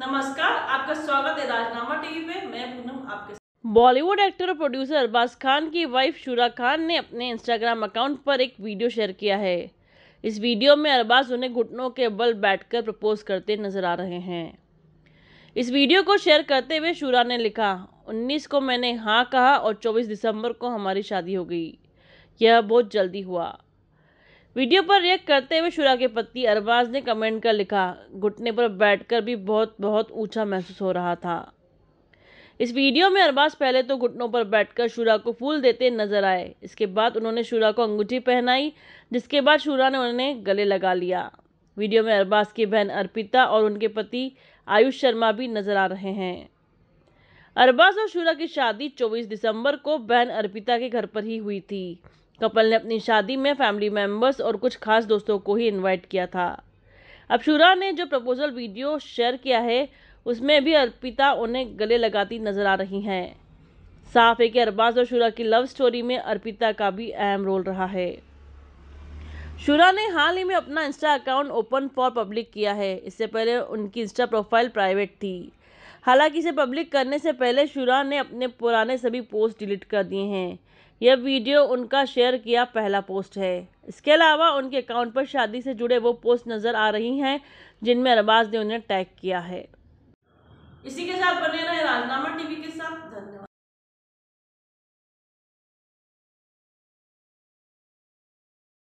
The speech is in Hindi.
नमस्कार आपका स्वागत है राजनामा टीवी पे मैं पूनम आपके बॉलीवुड एक्टर और प्रोड्यूसर अरबाज खान की वाइफ शुरा खान ने अपने इंस्टाग्राम अकाउंट पर एक वीडियो शेयर किया है इस वीडियो में अरबाज उन्हें घुटनों के बल बैठकर प्रपोज करते नजर आ रहे हैं इस वीडियो को शेयर करते हुए शुरा ने लिखा 19 को मैंने हाँ कहा और 24 दिसंबर को हमारी शादी हो गई यह बहुत जल्दी हुआ वीडियो पर रिएक्ट करते हुए शुरा के पति अरबाज ने कमेंट कर लिखा घुटने पर बैठकर भी बहुत बहुत ऊंचा महसूस हो रहा था इस वीडियो में अरबाज पहले तो घुटनों पर बैठकर शुरा को फूल देते नजर आए इसके बाद उन्होंने शुरा को अंगूठी पहनाई जिसके बाद शुरा ने उन्हें गले लगा लिया वीडियो में अरबाज की बहन अर्पिता और उनके पति आयुष शर्मा भी नजर आ रहे हैं अरबाज और शुरा की शादी 24 दिसंबर को बहन अर्पिता के घर पर ही हुई थी कपल ने अपनी शादी में फैमिली मेम्बर्स और कुछ खास दोस्तों को ही इनवाइट किया था अपशुरा ने जो प्रपोजल वीडियो शेयर किया है उसमें भी अर्पिता उन्हें गले लगाती नजर आ रही हैं साफ है कि अरबाज और शुरा की लव स्टोरी में अर्पिता का भी अहम रोल रहा है शुरा ने हाल ही में अपना Insta account open for public किया है इससे पहले उनकी इंस्टा प्रोफाइल प्राइवेट थी हालांकि इसे पब्लिक करने से पहले शुरा ने अपने पुराने सभी पोस्ट डिलीट कर दिए हैं यह वीडियो उनका शेयर किया पहला पोस्ट है इसके अलावा उनके अकाउंट पर शादी से जुड़े वो पोस्ट नज़र आ रही हैं जिनमें अरबाज ने उन्हें टैग किया है इसी के साथ बने रहे राजनामा टीवी के साथ धन्यवाद